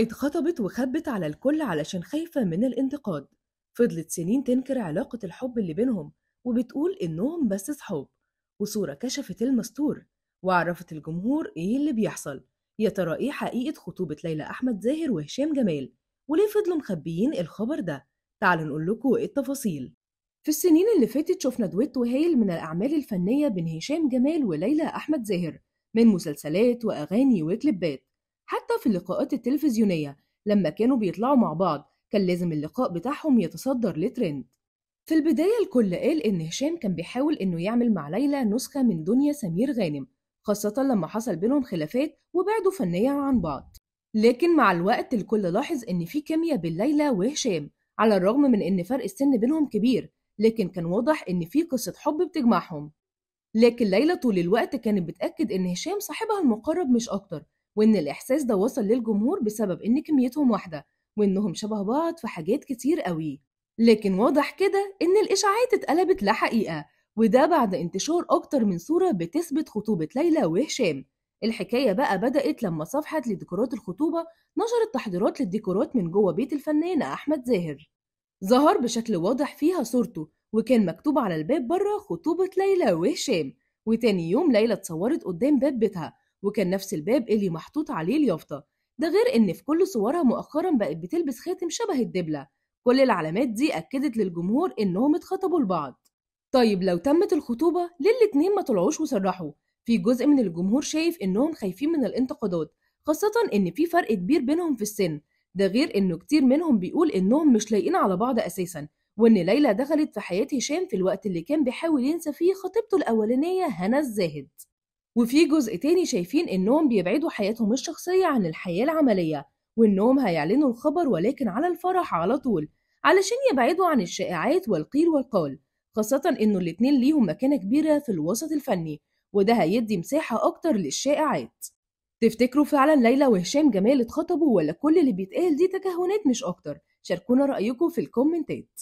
اتخطبت وخبت على الكل علشان خايفة من الانتقاد فضلت سنين تنكر علاقة الحب اللي بينهم وبتقول إنهم بس صحاب وصورة كشفت المستور وعرفت الجمهور إيه اللي بيحصل يا ترى إيه حقيقة خطوبة ليلى أحمد زاهر وهشام جمال وليه فضلوا مخبيين الخبر ده تعالوا نقول لكم إيه التفاصيل في السنين اللي فاتت شفنا دويت وهايل من الأعمال الفنية بين هشام جمال وليلى أحمد زاهر من مسلسلات وأغاني وكليبات حتى في اللقاءات التلفزيونية لما كانوا بيطلعوا مع بعض كان لازم اللقاء بتاعهم يتصدر لترند في البداية الكل قال إن هشام كان بيحاول إنه يعمل مع ليلى نسخة من دنيا سمير غانم خاصة لما حصل بينهم خلافات وبعدوا فنيا عن بعض لكن مع الوقت الكل لاحظ إن في كيمياء بين ليلى وهشام على الرغم من إن فرق السن بينهم كبير لكن كان واضح إن في قصة حب بتجمعهم لكن ليلى طول الوقت كانت بتأكد إن هشام صاحبها المقرب مش أكتر وإن الإحساس ده وصل للجمهور بسبب إن كميتهم واحدة وإنهم شبه بعض في حاجات كتير قوي لكن واضح كده إن الإشاعات اتقلبت لحقيقة وده بعد انتشار أكتر من صورة بتثبت خطوبة ليلى وهشام الحكاية بقى بدأت لما صفحة لديكورات الخطوبة نشرت تحضيرات للديكورات من جوه بيت الفنان أحمد زاهر ظهر بشكل واضح فيها صورته وكان مكتوب على الباب بره خطوبة ليلى وهشام وتاني يوم ليلى اتصورت قدام باب بيتها وكان نفس الباب اللي محطوط عليه اليافطة ده غير إن في كل صورها مؤخرا بقت بتلبس خاتم شبه الدبلة كل العلامات دي أكدت للجمهور إنهم اتخطبوا لبعض طيب لو تمت الخطوبة ليه الاتنين ما طلعوش وصرحوا؟ في جزء من الجمهور شايف إنهم خايفين من الانتقادات خاصة إن في فرق كبير بينهم في السن ده غير إنه كتير منهم بيقول إنهم مش لايقين على بعض أساسا وإن ليلى دخلت في حياة هشام في الوقت اللي كان بيحاول ينسى فيه خطيبته الأولانية هنا الزاهد وفي جزء تاني شايفين إنهم بيبعدوا حياتهم الشخصية عن الحياة العملية وإنهم هيعلنوا الخبر ولكن على الفرح على طول علشان يبعدوا عن الشائعات والقيل والقال خاصة إنه الاتنين ليهم مكانة كبيرة في الوسط الفني وده هيدي مساحة أكتر للشائعات تفتكروا فعلا ليلى وهشام جمال اتخطبوا ولا كل اللي بيتقال دي تكهنات مش أكتر شاركونا رأيكم في الكومنتات